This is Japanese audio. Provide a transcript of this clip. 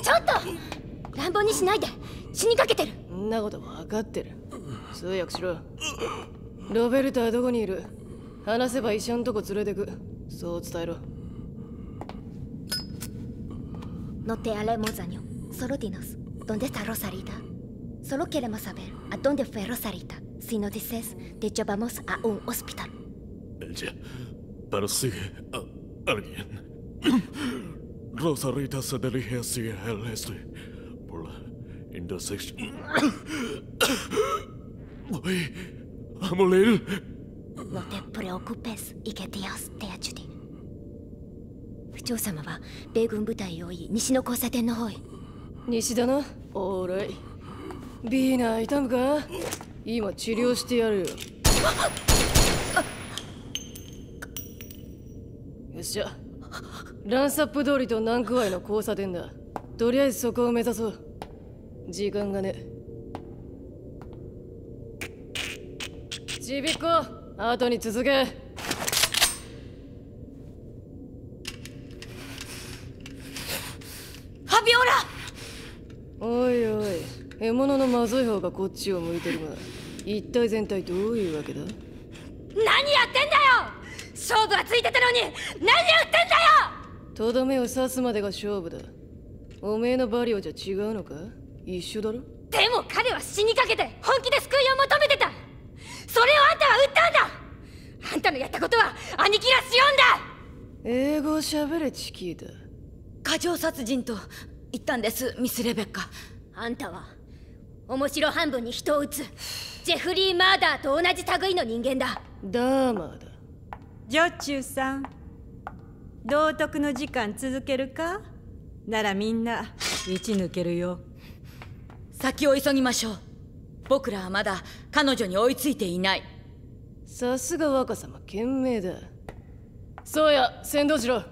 ちょっと乱暴にしないで死にかけてるそんなこと分かってる通訳しろロベルタはどこにいる話せば医者のとこ連れてくそう伝えろノテアレモザニョソロディノスドンデタロサリダソロケレマサベルアドンデフェロサリダシノディセスデジョバモスアウンオスピタルエルジェパロスグアアルギン Rosarita se dirige hacia el este, por la intersección. Voy a morir. No te preocupes y que Dios te ayude. 府長様は米軍部隊を追い西の交差点の方へ西だなおーらいビーナーいたんか今治療してやるよよっしゃランサップ通りと南区愛の交差点だとりあえずそこを目指そう時間がねちびっこ後に続けハビオラおいおい獲物のまずい方がこっちを向いてるが一体全体どういうわけだ何やってんだよ勝負はついてたのに何やってんだよとどめを刺すまでが勝負だおめえのバリオじゃ違うのか一緒だろでも彼は死にかけて本気で救いを求めてたそれをあんたは撃ったんだあんたのやったことは兄貴らしよんだ英語を喋れチキータ過剰殺人と言ったんですミス・レベッカあんたは面白半分に人を撃つジェフリー・マーダーと同じ類の人間だダーマーだ女中さん道徳の時間続けるかならみんな一抜けるよ先を急ぎましょう僕らはまだ彼女に追いついていないさすが若様賢明だそうや先導しろ